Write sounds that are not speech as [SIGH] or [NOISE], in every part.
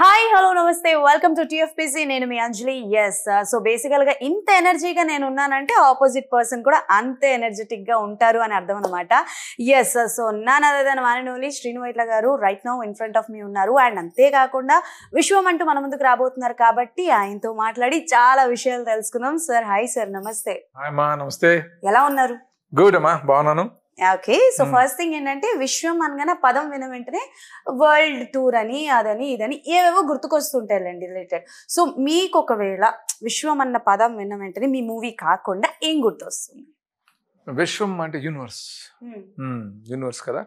Hi hello నమస్తే welcome to T F P C నేను మీ అంజలి ఎస్ సో బేసికల్గా ఇంత ఎనర్జీగా నేను ఉన్నానంటే ఆపోజిట్ పర్సన్ కూడా అంతే ఎనర్జెటిక్గా ఉంటారు అని అర్థం అనమాట yes so none other than Srinu Vaitla గారు right now in front of మీ ఉన్నారు అండ్ అంతేకాకుండా విశ్వం అంటూ మన ముందుకు రాబోతున్నారు కాబట్టి ఆయనతో మాట్లాడి చాలా విషయాలు తెలుసుకుందాం సార్ హాయ్ సార్ నమస్తే నమస్తే ఎలా ఉన్నారు గుడ్ అమ్మా బాగున్నాను ఓకే సో ఫస్ట్ థింగ్ ఏంటంటే విశ్వం అనగానే పదం విన వెంటనే వరల్డ్ టూర్ అని అదని ఇదని ఏవేవో గుర్తుకొస్తుంటాయిలేండి రిలేటెడ్ సో మీకు ఒకవేళ విశ్వం అన్న పదం విన వెంటనే మీ మూవీ కాకుండా ఏం గుర్తొస్తుంది విశ్వం అంటే యూనివర్స్ యూనివర్స్ hmm. hmm, కదా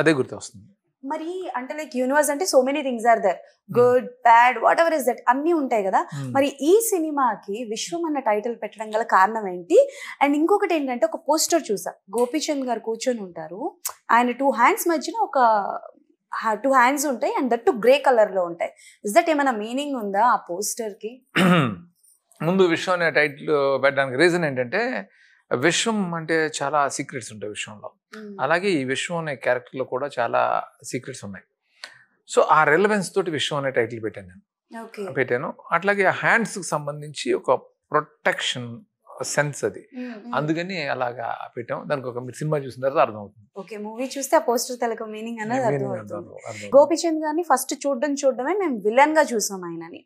అదే గుర్తు వస్తుంది మరి అంటే లైక్ యూనివర్స్ అంటే so many things are there good bad whatever is that అన్నీ ఉంటాయి కదా hmm. మరి ఈ సినిమాకి విశ్వం అన్న టైటిల్ పెట్టడం గల కారణం ఏంటి అండ్ ఇంకొకటి ఏంటంటే ఒక పోస్టర్ చూసా గోపీచంద్ గారు కూర్చొని ఉంటారు ఆయన టూ హ్యాండ్స్ మధ్యన ఒక టూ హ్యాండ్స్ ఉంటాయి and that two grey colour లో ఉంటాయి ఇస్ దట్ ఏమైనా మీనింగ్ ఉందా ఆ పోస్టర్ కి [CLEARS THROAT] ముందు విశ్వం అనే టైటిల్ పెట్టడానికి రీజన్ ఏంటంటే విశ్వం అంటే చాలా సీక్రెట్స్ ఉంటాయి విశ్వంలో అలాగే ఈ విశ్వం అనే క్యారెక్టర్లో కూడా చాలా సీక్రెట్స్ ఉన్నాయి సో ఆ రెలవెన్స్ తోటి విశ్వం అనే టైటిల్ పెట్టాను నేను పెట్టాను అట్లాగే హ్యాండ్స్కి సంబంధించి ఒక ప్రొటెక్షన్ సెన్స్ అది అందుకని అలాగా పెట్టాం దానికి ఒక మీరు సినిమా చూసిన తర్వాత అర్థమవుతుంది ఓకే మూవీ చూస్తే ఆ పోస్టర్ తెలక మీనింగ్ అనేది అవుతుంది గోపిచంద్ గారిని ఫస్ట్ చూడడం చూడడమే మేము విలన్ గా చూసాం ఆయనని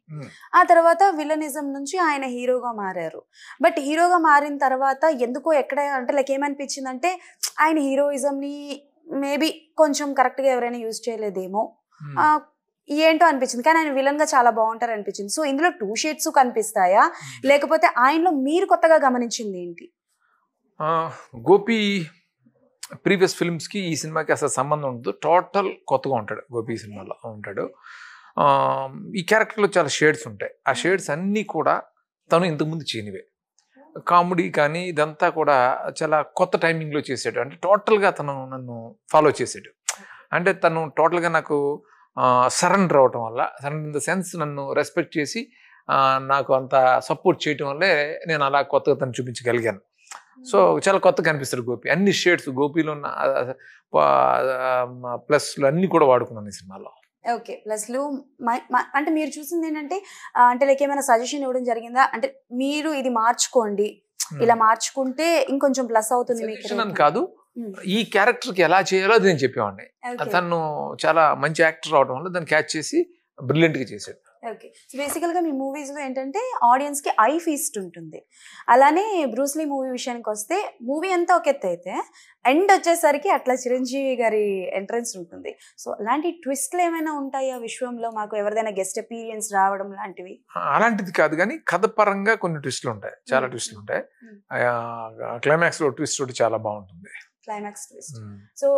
ఆ తర్వాత విలనిజం నుంచి ఆయన హీరోగా మారారు బట్ హీరోగా మారిన తర్వాత ఎందుకో ఎక్కడ అంటే లైక్ ఏమనిపించింది అంటే ఆయన హీరోయిజం ని మేబీ కొంచెం కరెక్ట్ గా ఎవరైనా యూజ్ చేయలేదేమో ఏంటో అనిపించింది కానీ ఆయన విలన్ గా చాలా బాగుంటారు అనిపించింది సో ఇందులో టూ షేడ్స్ కనిపిస్తాయా hmm. లేకపోతే ఆయనలో మీరు కొత్తగా గమనించింది ఏంటి గోపి ప్రీవియస్ ఫిల్మ్స్కి ఈ సినిమాకి అసలు సంబంధం ఉండదు టోటల్ కొత్తగా ఉంటాడు గోపి సినిమాలో ఉంటాడు ఈ క్యారెక్టర్లో చాలా షేడ్స్ ఉంటాయి ఆ hmm. షేడ్స్ అన్నీ కూడా తను ఇంతకుముందు చేయనివే కామెడీ కానీ ఇదంతా కూడా చాలా కొత్త టైమింగ్లో చేసాడు అంటే టోటల్గా తను నన్ను ఫాలో చేసాడు అంటే తను టోటల్గా నాకు సరెండర్ అవ్వటం వల్ల సరెండర్ ఇన్ ద సెన్స్ నన్ను రెస్పెక్ట్ చేసి నాకు అంత సపోర్ట్ చేయటం వల్లే నేను అలా కొత్తగా తను చూపించగలిగాను సో చాలా కొత్తగా కనిపిస్తారు గోపి అన్ని షేడ్స్ గోపిలో ఉన్న ప్లస్లు అన్నీ కూడా వాడుకున్నాను ఈ సినిమాలో ఓకే ప్లస్లు అంటే మీరు చూసింది ఏంటంటే అంటే లైక్ ఏమైనా సజెషన్ ఇవ్వడం జరిగిందా అంటే మీరు ఇది మార్చుకోండి ఇలా మార్చుకుంటే ఇంకొంచెం ప్లస్ అవుతుంది మీకు కాదు Hmm. ఈ క్యారెక్టర్కి ఎలా చేయాలో అది నేను చెప్పేవాడిని తను చాలా మంచి యాక్టర్ అవడం వల్ల దాన్ని క్యాచ్ చేసి బ్రిలియంట్గా చేశాడు ఓకే బేసికల్గా మీ ఏంటంటే ఐ ఫీస్ట్ ఉంటుంది అలానే బ్రూస్లీ మూవీ విషయానికి వస్తే మూవీ అంతా ఒక ఎత్తు అయితే ఎండ్ వచ్చేసరికి అట్లా చిరంజీవి గారి ఎంట్రన్స్ ఉంటుంది సో అలాంటి ట్విస్ట్లు ఏమైనా ఉంటాయా విశ్వంలో మాకు ఎవరిదైనా గెస్ట్ అపీరియన్స్ రావడం లాంటివి అలాంటిది కాదు కానీ కథ పరంగా కొన్ని ట్విస్ట్లు ఉంటాయి చాలా ట్విస్ట్లు hmm. ఉంటాయి క్లైమాక్స్లో ట్విస్ట్ చాలా బాగుంటుంది క్లైమాక్స్ ట్విస్ట్ సో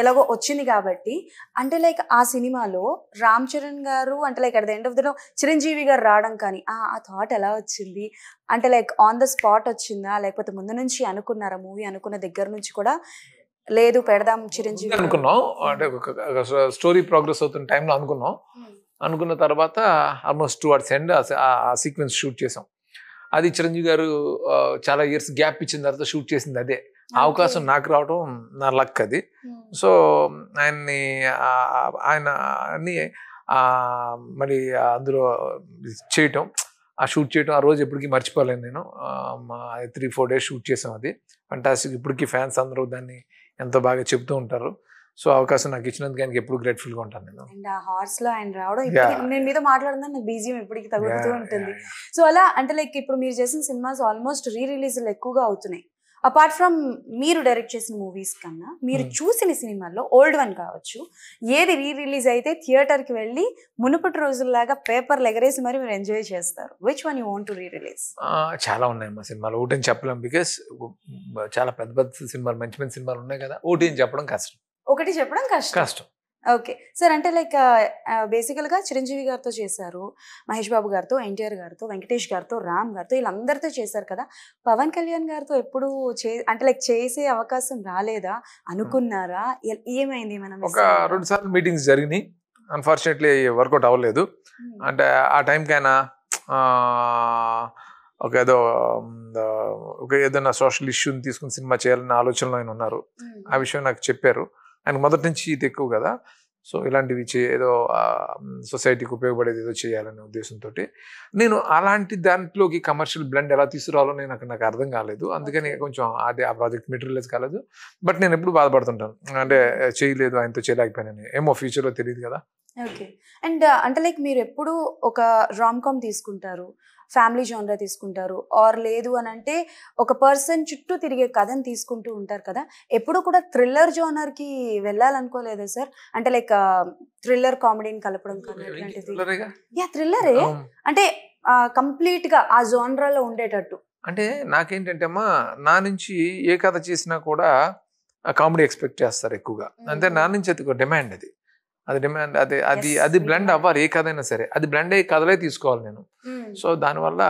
ఎలాగో వచ్చింది కాబట్టి అంటే లైక్ ఆ సినిమాలో రామ్ చరణ్ గారు అంటే like at the end of the Chiranjeevi గారు రావడం కానీ ఆ థాట్ ఎలా వచ్చింది అంటే లైక్ ఆన్ ద స్పాట్ వచ్చిందా లేకపోతే ముందు నుంచి అనుకున్నారా మూవీ అనుకున్న దగ్గర నుంచి కూడా లేదు పెడదాం చిరంజీవి అనుకున్నాం hmm. అంటే స్టోరీ ప్రోగ్రెస్ అవుతున్న టైంలో అనుకున్నాం hmm. అనుకున్న తర్వాత ఆల్మోస్ట్ టూ అవర్స్ ఎండ్ ఆ సీక్వెన్స్ షూట్ చేసాం అది చిరంజీవి గారు చాలా ఇయర్స్ గ్యాప్ ఇచ్చిన తర్వాత షూట్ చేసింది అదే అవకాశం నాకు రావడం నా లక్ అది సో ఆయన్ని ఆయన అన్ని మరి అందులో చేయటం ఆ షూట్ చేయడం ఆ రోజు ఎప్పటికీ మర్చిపోలేను నేను త్రీ ఫోర్ డేస్ షూట్ చేసాం అది ఫంటాస్టిక్ ఇప్పటికీ ఫ్యాన్స్ అందరూ దాన్ని ఎంతో బాగా చెప్తూ ఉంటారు సో అవకాశం నాకు ఇచ్చినందుకు ఆయనకి ఎప్పుడు గ్రేట్ఫుల్ గా ఉంటాను నేను అండ్ ఆ హార్స్ లో ఆయన రావడం నేను మీద మాట్లాడడం నాకు బీజియం ఎప్పటికీ ఉంటుంది సో అలా అంటే లైక్ ఇప్పుడు మీరు చేసిన సినిమాస్ ఆల్మోస్ట్ రీ రిలీజ్లు ఎక్కువగా అవుతున్నాయి అపార్ట్ ఫ్రమ్ మీరు డైరెక్ట్ చేసిన మూవీస్ కన్నా మీరు hmm. చూసిన సినిమాల్లో ఓల్డ్ వన్ కావచ్చు ఏది రీ రిలీజ్ అయితే థియేటర్కి వెళ్ళి మునుపటి రోజుల్లాగా పేపర్లు ఎగరేసి మరి మీరు ఎంజాయ్ చేస్తారు which one you want to rerelease చాలా ఉన్నాయి మా సినిమాలు ఓటీ చెప్పలేం బికాస్ చాలా పెద్ద పెద్ద సినిమాలు మంచి మంచి సినిమాలు ఉన్నాయి కదా ఓటీ చెప్పడం కష్టం ఒకటి చెప్పడం కష్టం కష్టం ఓకే సార్ అంటే లైక్ బేసికల్గా చిరంజీవి గారితో చేశారు మహేష్ బాబు గారితో ఎన్టీఆర్ గారితో వెంకటేష్ గారితో రామ్ గారితో వీళ్ళందరితో చేశారు కదా పవన్ కళ్యాణ్ గారితో ఎప్పుడు చే అంటే లైక్ చేసే అవకాశం రాలేదా అనుకున్నారా ఏమైంది మనం ఒక రెండు సార్లు మీటింగ్స్ జరిగినాయి అన్ఫార్చునేట్లీ వర్కౌట్ అవ్వలేదు అంటే ఆ టైంకైనా ఒక ఏదో ఒక ఏదైనా సోషల్ ఇష్యూని తీసుకుని సినిమా చేయాలన్న ఆలోచనలో ఆయన ఉన్నారు ఆ విషయం నాకు చెప్పారు ఆయన మొదటి నుంచి ఇది ఎక్కువ కదా సో ఇలాంటివి చే ఏదో సొసైటీకి ఉపయోగపడేది ఏదో చేయాలనే ఉద్దేశంతో నేను అలాంటి దాంట్లోకి కమర్షియల్ బ్లెండ్ ఎలా తీసుకురావాలో నేను అక్కడ నాకు అర్థం కాలేదు అందుకని కొంచెం అదే ఆ ప్రాజెక్ట్ మెటీరియల్స్ కాలేదు బట్ నేను ఎప్పుడు బాధపడుతుంటాను అంటే చేయలేదు ఆయనతో చేయలేకపోయినా ఏమో ఫ్యూచర్లో తెలియదు కదా ఓకే అండ్ అంటే లైక్ మీరు ఎప్పుడు ఒక రామ్ కామ్ తీసుకుంటారు ఫ్యామిలీ జోన్రా తీసుకుంటారు ఆర్ లేదు అని అంటే ఒక పర్సన్ చుట్టూ తిరిగే కథను తీసుకుంటూ ఉంటారు కదా ఎప్పుడు కూడా థ్రిల్లర్ జోనర్కి వెళ్ళాలనుకోలేదా సార్ అంటే లైక్ థ్రిల్లర్ కామెడీని కలపడం కానీ యా థ్రిల్లరే అంటే కంప్లీట్గా ఆ జోన్రాలో ఉండేటట్టు అంటే నాకేంటంటే అమ్మా నా నుంచి ఏ కథ చేసినా కూడా కామెడీ ఎక్స్పెక్ట్ చేస్తారు ఎక్కువగా అంటే నా నుంచి అది డిమాండ్ అది అది డిమాండ్ అదే అది అది బ్లెండ్ అవ్వాలి ఏ కథ అయినా సరే అది బ్లెండ్ అయ్యే కథలే తీసుకోవాలి నేను hmm. సో దానివల్ల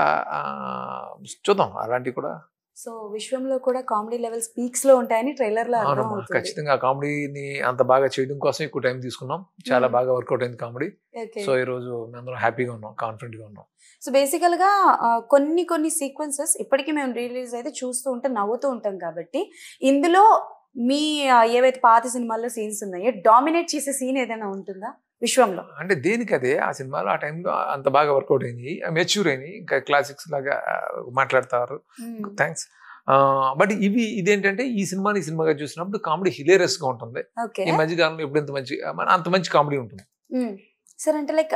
చూద్దాం అలాంటివి కూడా సో విశ్వంలో కూడా కామెడీ లెవెల్స్ పీక్స్ లో ఉంటాయని ట్రైలర్ లో ఖచ్చితంగా కామెడీని అంత బాగా చేయడం కోసం ఎక్కువ టైం తీసుకున్నాం చాలా hmm. బాగా వర్కౌట్ అయింది కామెడీ సో ఈ రోజు మేమందరం హ్యాపీగా ఉన్నాం కాన్ఫిడెంట్ గా ఉన్నాం సో బేసికల్ గా కొన్ని కొన్ని సీక్వెన్సెస్ ఇప్పటికీ మేము రిలీజ్ అయితే చూస్తూ ఉంటాం నవ్వుతూ ఉంటాం కాబట్టి ఇందులో మీ ఏవైతే పాత సినిమాల్లో సీన్స్ ఉన్నాయో డామినేట్ చేసే సీన్ ఏదైనా ఉంటుందా విశ్వంలో అంటే దేనికి అదే ఆ సినిమాలో ఆ టైంలో అంత బాగా వర్కౌట్ అయింది మెచ్యూర్ అయినాయి ఇంకా క్లాసిక్స్ లాగా మాట్లాడతారు థ్యాంక్స్ బట్ ఇవి ఇదేంటంటే ఈ సినిమాని సినిమాగా చూసినప్పుడు కామెడీ హిలేరియస్ గా ఉంటుంది ఈ మధ్య కాలంలో ఇప్పుడు ఎంత మంచి అంత మంచి కామెడీ ఉంటుంది సార్ అంటే లైక్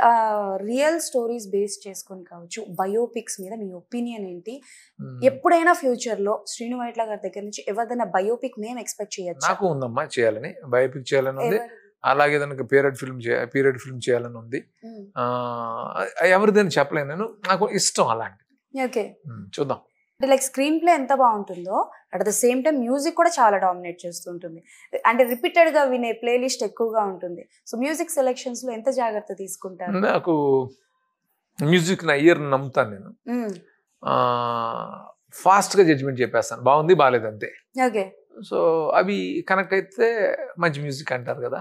రియల్ స్టోరీస్ బేస్ చేసుకొని కావచ్చు బయోపిక్స్ మీద మీ ఒపీనియన్ ఏంటి ఎప్పుడైనా ఫ్యూచర్లో శ్రీను వైట్ల గారి దగ్గర నుంచి ఎవరిదైనా బయోపిక్ మేము ఎక్స్పెక్ట్ చేయొచ్చు నాకు ఉందమ్మా చేయాలని బయోపిక్ చేయాలని ఉంది అలాగే దానికి పీరియడ్ ఫిల్మ్ పీరియడ్ ఫిల్మ్ చేయాలని ఉంది ఎవరిదైనా చెప్పలేను నేను నాకు ఇష్టం అలాంటి ఓకే చూద్దాం అంటే లైక్ స్క్రీన్ ప్లే ఎంత బాగుంటుందో at the same time music కూడా చాలా డామినేట్ చేస్తూ ఉంటుంది అంటే రిపీటెడ్గా వినే ప్లేలిస్ట్ ఎక్కువగా ఉంటుంది సో మ్యూజిక్ సెలెక్షన్స్లో ఎంత జాగ్రత్త తీసుకుంటారు నాకు మ్యూజిక్ నా ఇయర్ నమ్ముతాను నేను ఫాస్ట్గా hmm. జడ్జ్మెంట్ చెప్పేస్తాను బాగుంది బాగాలేదు అంతే ఓకే సో అవి కనెక్ట్ అయితే మంచి మ్యూజిక్ అంటారు కదా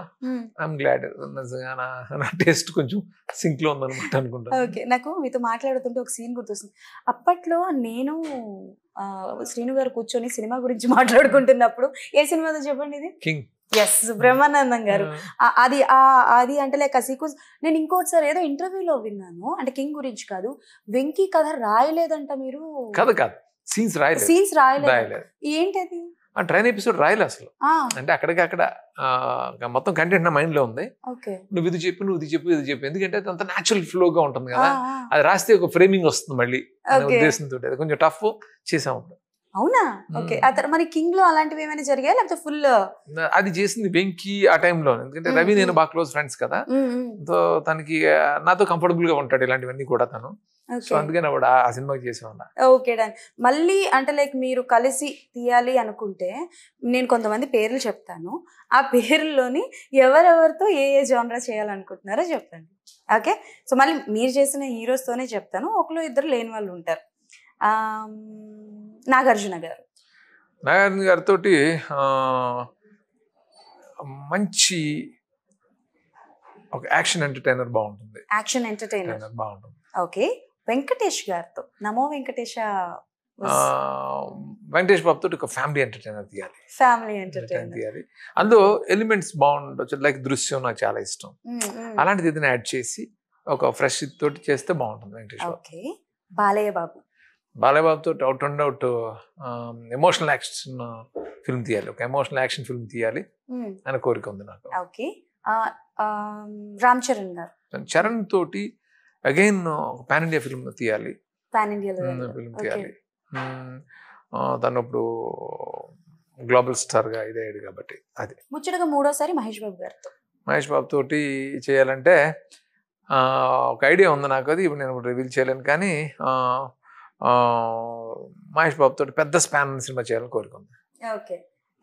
ఐఎమ్ గ్లాడ్ నిజంగా నా టేస్ట్ కొంచెం సింక్ లో ఉందనమాట అనుకుంటా ఓకే నాకు మీతో మాట్లాడుతుంటే ఒక సీన్ గుర్తొస్తుంది అప్పట్లో నేను శ్రీను గారు కూర్చొని సినిమా గురించి [LAUGHS] మాట్లాడుకుంటున్నప్పుడు ఏ సినిమాతో చెప్పండి ఇది కింగ్ ఎస్ బ్రహ్మానందం గారు అది అది అంటే లేక సీక్వెన్స్ నేను ఇంకోసారి ఏదో ఇంటర్వ్యూలో విన్నాను అంటే కింగ్ గురించి కాదు వెంకీ కథ రాయలేదంట మీరు కథ కాదు సీన్స్ రాయలేదు సీన్స్ రాయలేదు ఏంటి అది ఆ ట్రైన్ ఎపిసోడ్ రాయలే అసలు అంటే అక్కడికి అక్కడ మొత్తం కంటెంట్ నా మైండ్ లో ఉంది నువ్వు ఇది చెప్పు నువ్వు ఇది చెప్పు ఇది చెప్పు ఎందుకంటే అంత న్యాచురల్ ఫ్లో గా ఉంటుంది కదా అది రాస్తే ఒక ఫ్రేమింగ్ వస్తుంది మళ్ళీ ఉద్దేశంతో అది కొంచెం టఫ్ చేసాము అవునా ఓకే అతను మరి కింగ్ లో అలాంటివి ఏమైనా జరిగాయి లేకపోతే ఫుల్ అది చేసింది బెంకి ఆ టైంలో ఎందుకంటే రవి నేను బాగా క్లోజ్ ఫ్రెండ్స్ కదా సో తనకి నాతో కంఫర్టబుల్ గా ఉంటాడు ఇలాంటివన్నీ కూడా తను సో అందుకని ఆ సినిమాకి చేసేవాళ్ళ ఓకే డాన్ మళ్ళీ అంటే లైక్ మీరు కలిసి తీయాలి అనుకుంటే నేను కొంతమంది పేర్లు చెప్తాను ఆ పేర్లలోని ఎవరెవరితో ఏ ఏ జానరా చేయాలనుకుంటున్నారో చెప్పండి ఓకే సో మళ్ళీ మీరు చేసిన హీరోస్తోనే చెప్తాను ఒకరు ఇద్దరు లేని వాళ్ళు ఉంటారు నాగార్జున గారు నాగార్జున గారితో మంచి ఒక యాక్షన్ ఎంటర్టైనర్ బాగుంటుంది యాక్షన్ ఎంటర్టైనర్ బాగుంటుంది ఓకే వెంకటేష్ గారితో నమో వెంకటేష వెంకటేష్ బాబు తోటి ఒక ఫ్యామిలీ ఎంటర్టైనర్ తీయాలి ఫ్యామిలీ ఎంటర్టైనర్ తీయాలి అందులో ఎలిమెంట్స్ బాగుండొచ్చు లైక్ దృశ్యం నాకు చాలా ఇష్టం అలాంటిది యాడ్ చేసి ఒక ఫ్రెష్ తోటి చేస్తే బాగుంటుంది వెంకటేష్ బాబు బాలయ్య బాబు బాలయబాబుతో out and out emotional action film తీయాలి ఒక ఎమోషనల్ యాక్షన్ ఫిల్మ్ తీయాలి hmm. అనే కోరిక ఉంది నాకు ఓకే రామ్ చరణ్ గారు చరణ్ తోటి అగైన్ పాన్ ఇండియా ఫిల్మ్ తీయాలి పాన్ ఇండియా ఫిల్మ్ తీయాలి తను hmm. ఇప్పుడు గ్లోబల్ స్టార్ గా ఇదయ్యాడు కాబట్టి అది ముచ్చటగా మూడోసారి మహేష్ బాబు గారితో మహేష్ బాబు తోటి చేయాలంటే ఒక ఐడియా ఉంది నాకు అది ఇప్పుడు నేను రివీల్ చేయలేను కానీ మహేష్ బాబు తోటి పెద్ద స్పాన్ సినిమా చేయాలని కోరుకుంది ఓకే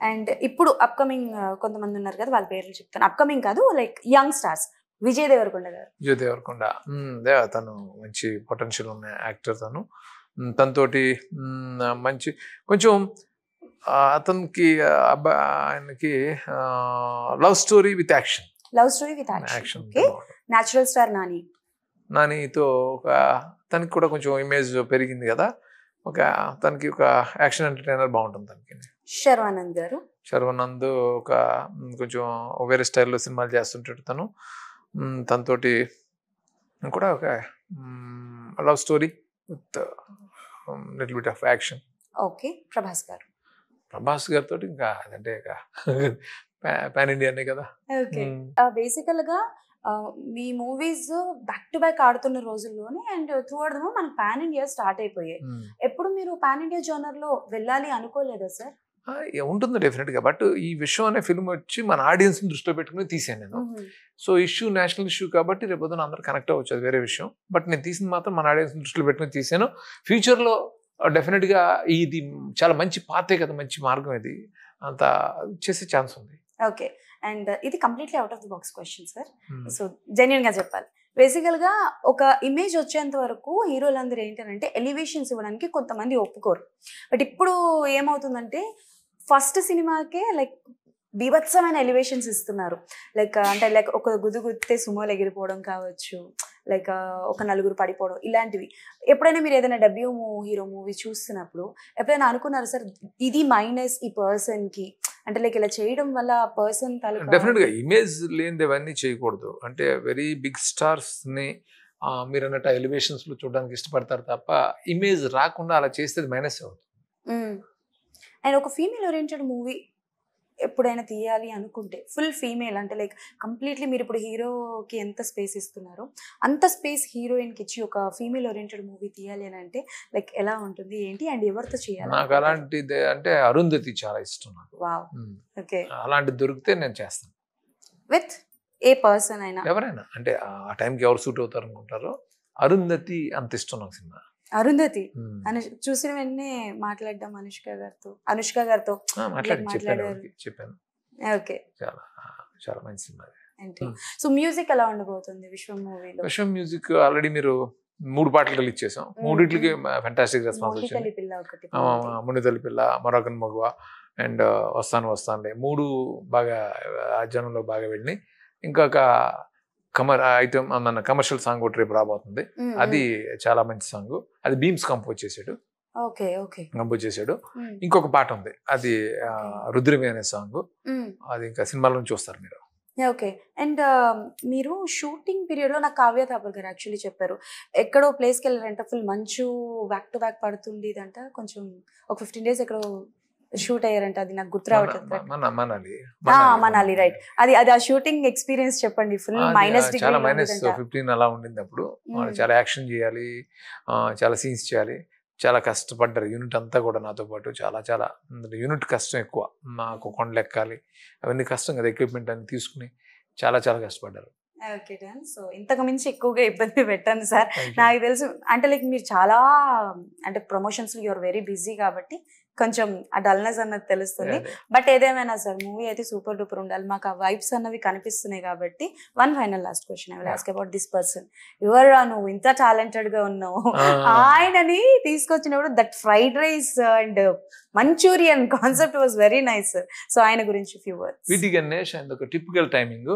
అండ్ ఇప్పుడు అప్కమింగ్ కొంతమంది ఉన్నారు కదా వాళ్ళ పేర్లు చెప్తాను అప్కమింగ్ కాదు like young stars Vijay Deverakonda garu Vijay Devarakonda తను మంచి పొటెన్షియల్ ఉన్న యాక్టర్ తను తనతోటి మంచి కొంచెం అతనికి ఆయనకి love story with action love story with action natural natural star Nani నానితో ఒక తనకి కూడా కొంచెం ఇమేజ్ పెరిగింది కదా ఒక తనకి ఒక యాక్షన్ ఎంటర్టైనర్ బాగుంటుంది తనకి శర్వానంద్ గారు శర్వానంద్ ఒక కొంచెం వేరే స్టైల్లో సినిమాలు చేస్తుంటాడు తను తనతోటి కూడా ఒక love story with little bit of action okay Prabhas garu Prabhas గారితో ఇంకా అదంటే ఇక [LAUGHS] పాన్ ఇండియానే కదా బేసికల్ గా మీ మూవీస్ బ్యాక్ టు బ్యాక్ ఆడుతున్న రోజుల్లోనే అండ్ త్రూ అవుట్ మన పాన్ ఇండియా స్టార్ట్ అయిపోయాయి hmm. ఎప్పుడు మీరు పాన్ ఇండియా జోనర్ లో వెళ్ళాలి అనుకోలేదా సార్ ఉంటుంది డెఫినెట్గా బట్ ఈ విషయం అనే ఫిల్మ్ వచ్చి మన ఆడియన్స్ని దృష్టిలో పెట్టుకుని తీసాను నేను సో ఇష్యూ నేషనల్ ఇష్యూ కాబట్టి రేపు అందరూ కనెక్ట్ అవ్వచ్చు అది వేరే విషయం బట్ నేను తీసింది మాత్రం మన ఆడియన్స్ని దృష్టిలో పెట్టుకుని తీసాను ఫ్యూచర్లో డెఫినెట్గా ఇది చాలా మంచి పాతే కదా మంచి మార్గం ఇది అంత చేసే ఛాన్స్ ఉంది ఓకే అండ్ ఇది completely out of the box question sir hmm. So genuine గా చెప్పాలి బేసికల్ గా ఒక ఇమేజ్ వచ్చేంత వరకు హీరోలందరూ ఏంటంటే ఎలివేషన్స్ ఇవ్వడానికి కొంతమంది ఒప్పుకోరు బట్ ఇప్పుడు ఏమవుతుందంటే ఫస్ట్ సినిమాకే లైక్ బీభత్సమైన ఎలివేషన్స్ ఇస్తున్నారు లైక్ అంటే లైక్ ఒక గుదుగుతే సుమోలు ఎగిరిపోవడం కావచ్చు లైక్ ఒక నలుగురు పడిపోవడం ఇలాంటివి ఎప్పుడైనా మీరు ఏదైనా డబ్ల్యూ హీరో మూవీ చూస్తున్నప్పుడు ఎప్పుడైనా అనుకున్నారు సార్ ఇది మైనస్ ఈ పర్సన్కి అంటే లైక్ ఇలా చేయడం వల్ల పర్సన్ డెఫినెట్ ఇమేజ్ లేనిది అవన్నీ చేయకూడదు అంటే వెరీ బిగ్ స్టార్స్ని మీరు అన్నట్టు ఎలివేషన్స్లో చూడడానికి ఇష్టపడతారు తప్ప ఇమేజ్ రాకుండా అలా చేస్తే మైనస్ అవుతుంది అండ్ ఒక ఫీమేల్ ఓరియంటెడ్ మూవీ ఎప్పుడైనా తీయాలి అనుకుంటే ఫుల్ ఫీమేల్ అంటే లైక్ కంప్లీట్లీ మీరు ఇప్పుడు హీరోకి ఎంత స్పేస్ ఇస్తున్నారో అంత స్పేస్ హీరోయిన్కి ఇచ్చి ఒక ఫీమేల్ ఓరియంటెడ్ మూవీ తీయాలి అని అంటే లైక్ ఎలా ఉంటుంది ఏంటి అండ్ ఎవరితో చేయాలి నాకు అలాంటిది అంటే అరుంధతి చాలా ఇష్టం నాకు వావ్ ఓకే అలాంటిది దొరికితే నేను చేస్తాను విత్ ఏ పర్సన్ అయినా ఎవరైనా అంటే ఆ టైంకి ఎవరు సూట్ అవుతారు అనుకుంటారో అరుంధతి అంత ఇష్టం నాకు సినిమా అరుంధతి అనుష్ చూసిన వెంటనే మాట్లాడడం అనుష్క గారితో అనుష్క గారితో చెప్పాను ఓకే చాలా చాలా మంచి సో మ్యూజిక్ ఎలా ఉండబోతుంది విశ్వం మూవీలో విశ్వం మ్యూజిక్ ఆల్రెడీ మీరు మూడు పాటలు ఇచ్చేసాం మూడింటికి ఫెంటాస్టిక్ రెస్పాన్స్ వచ్చింది మునితల్లి పిల్ల మరొకన్ మగువ అండ్ వస్తాను వస్తానులే మూడు బాగా జనంలో బాగా వెళ్ళినాయి ఇంకొక కమర్ ఐటమ్ మన కమర్షియల్ సాంగ్ ఒకటి రేపు రాబోతుంది అది చాలా మంచి సాంగ్ అది బీమ్స్ కంపోజ్ చేశాడు కంపోజ్ చేశాడు ఇంకొక పాట ఉంది అది రుద్రమి అనే సాంగ్ అది ఇంకా సినిమాలో చూస్తారు మీరు ఓకే అండ్ uh, మీరు షూటింగ్ లో నాకు కావ్య థాపర్ గారు యాక్చువల్లీ చెప్పారు ఎక్కడో ప్లేస్కి వెళ్ళారంట ఫుల్ మంచు బ్యాక్ టు బ్యాక్ పడుతుంది ఇదంట కొంచెం ఒక ఫిఫ్టీన్ డేస్ ఎక్కడో షూట్ అయ్యారంట అది నాకు గుర్తు రావట్లేదు మనాలి రైట్ అది అది ఆ షూటింగ్ ఎక్స్పీరియన్స్ చెప్పండి ఫుల్ మైనస్ చాలా మైనస్ ఫిఫ్టీన్ అలా ఉండింది అప్పుడు hmm. చాలా యాక్షన్ చేయాలి చాలా సీన్స్ చేయాలి చాలా కష్టపడ్డారు యూనిట్ అంతా కూడా నాతో పాటు చాలా చాలా యూనిట్ కష్టం ఎక్కువ మాకు కొండలు ఎక్కాలి అవన్నీ కష్టం కదా ఎక్విప్మెంట్ అని తీసుకుని చాలా చాలా కష్టపడ్డారు ఓకే సో ఇంతకు మించి ఎక్కువగా ఇబ్బంది పెట్టాను సార్ నాకు తెలుసు అంటే లైక్ మీరు చాలా అంటే ప్రమోషన్స్ యూఆర్ వెరీ బిజీ కాబట్టి కొంచెం ఆ డల్నెస్ అన్నది తెలుస్తుంది బట్ ఏదేమైనా సార్ మూవీ అయితే సూపర్ డూపర్ ఉండాలి మాకు ఆ వైబ్స్ అన్నవి కనిపిస్తున్నాయి కాబట్టి one final last question I will about this person your నువ్వు ఇంత టాలెంటెడ్ గా ఉన్నావు ఆయనని తీసుకొచ్చినప్పుడు that fried rice and Manchurian concept was very nice so ఆయన గురించి ఫ్యూ వర్డ్స్ గణేష్ అండ్ ఒక టిపికల్ టైమింగ్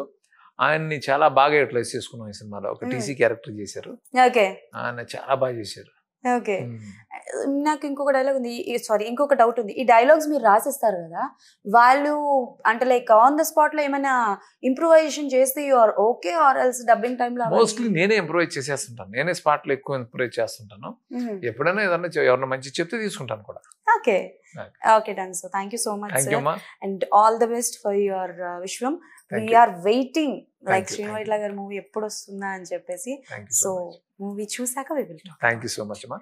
ఆయన్ని చాలా బాగా యూటిలైజ్ చేసుకున్నాం ఈ సినిమాలో ఒక టీసీ hmm. క్యారెక్టర్ చేశారు ఆయన చాలా బాగా చేశారు ఓకే నాకు ఇంకొక డైలాగ్ ఉంది సారీ ఇంకొక డౌట్ ఉంది ఈ డైలాగ్స్ మీరు రాసిస్తారు కదా వాళ్ళు అంటే లైక్ ఆన్ ద స్పాట్ లో ఏమైనా ఇంప్రూవైజేషన్ చేస్తే you are okay or else dubbing time లో మోస్ట్లీ నేనే ఇంప్రూవైజ్ చేసేస్తుంటాను నేనే స్పాట్ లో ఎక్కువ ఇంప్రూవైజ్ చేస్తుంటాను ఎప్పుడైనా ఏదైనా ఎవరైనా మంచి చెప్తే తీసుకుంటాను కూడా okay okay done so thank you so much and all the best for your Viswam we're waiting like Srinu Vaitla గారి మూవీ ఎప్పుడు వస్తుందా అని చెప్పేసి సో మూవీ చూసాక థ్యాంక్ యూ సో మచ్ అమ్మా